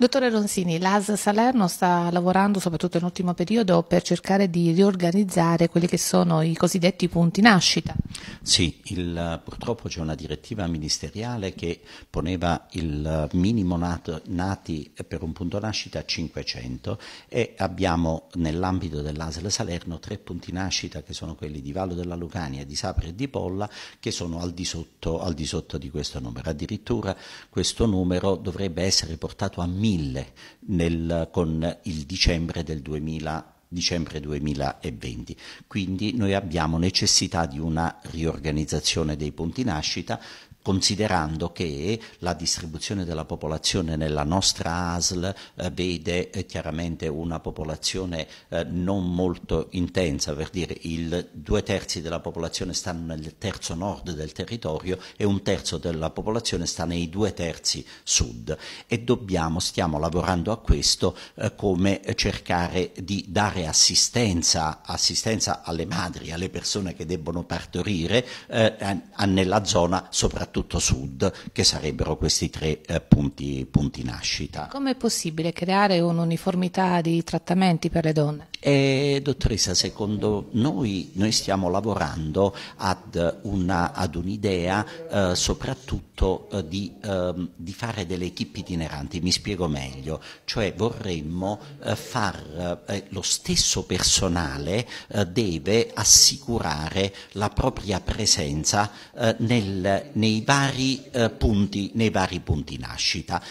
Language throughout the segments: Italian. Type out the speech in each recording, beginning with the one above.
Dottore Ronsini, l'AS Salerno sta lavorando soprattutto nell'ultimo periodo per cercare di riorganizzare quelli che sono i cosiddetti punti nascita. Sì, il, purtroppo c'è una direttiva ministeriale che poneva il minimo nato, nati per un punto nascita a 500 e abbiamo nell'ambito dell'ASL Salerno tre punti nascita che sono quelli di Vallo della Lucania, di Sapri e di Polla che sono al di sotto, al di, sotto di questo numero. Addirittura questo numero dovrebbe essere portato a 1000 1000 nel, con il dicembre del 2000 dicembre 2020. Quindi noi abbiamo necessità di una riorganizzazione dei punti nascita, considerando che la distribuzione della popolazione nella nostra ASL eh, vede eh, chiaramente una popolazione eh, non molto intensa, per dire il due terzi della popolazione stanno nel terzo nord del territorio e un terzo della popolazione sta nei due terzi sud e dobbiamo, stiamo lavorando a questo eh, come eh, cercare di dare assistenza, assistenza alle madri, alle persone che debbono partorire eh, nella zona soprattutto soprattutto sud, che sarebbero questi tre eh, punti, punti nascita. Com'è possibile creare un'uniformità di trattamenti per le donne? E, dottoressa, secondo noi, noi stiamo lavorando ad, un'idea eh, soprattutto eh, di, eh, di, fare delle equip itineranti, mi spiego meglio, cioè vorremmo eh, far eh, lo stesso personale eh, deve assicurare la propria presenza nel, nei, vari, punti, nei, vari, punti, nascita,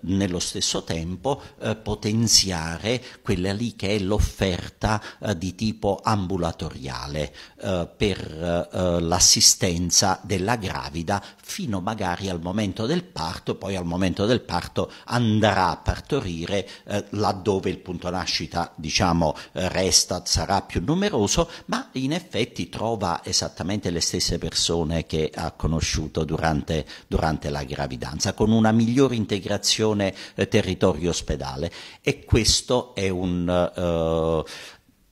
nello stesso tempo potenziare quella lì che è l'offerta un'offerta eh, di tipo ambulatoriale eh, per eh, l'assistenza della gravida fino magari al momento del parto, poi al momento del parto andrà a partorire eh, laddove il punto nascita diciamo eh, resta, sarà più numeroso, ma in effetti trova esattamente le stesse persone che ha conosciuto durante, durante la gravidanza, con una migliore integrazione eh, territorio-ospedale e questo è un... Uh,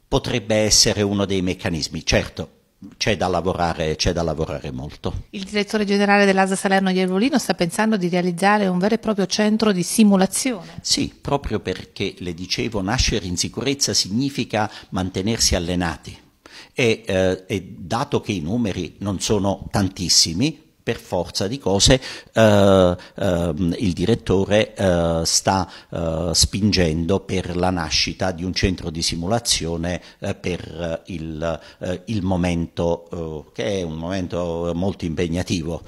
potrebbe essere uno dei meccanismi. Certo, c'è da, lavorare, c'è da lavorare, molto. Il direttore generale dell'ASA Salerno Iervolino sta pensando di realizzare un vero e proprio centro di simulazione. Sì, proprio perché, le dicevo, nascere in sicurezza significa mantenersi allenati. E, eh, e dato che i numeri non sono tantissimi, per forza di cose eh, eh, il direttore eh, sta eh, spingendo per la nascita di un centro di simulazione eh, per eh, il, il momento che è un momento molto impegnativo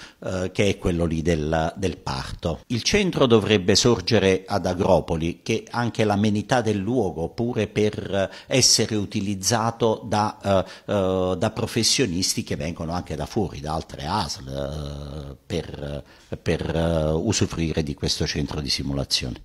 che è quello lì del, del, parto. Il centro dovrebbe sorgere ad Agropoli che anche l'amenità del luogo pure per essere utilizzato da, da professionisti che vengono anche da fuori, da altre ASL per, per eh, usufruire di questo centro di simulazione.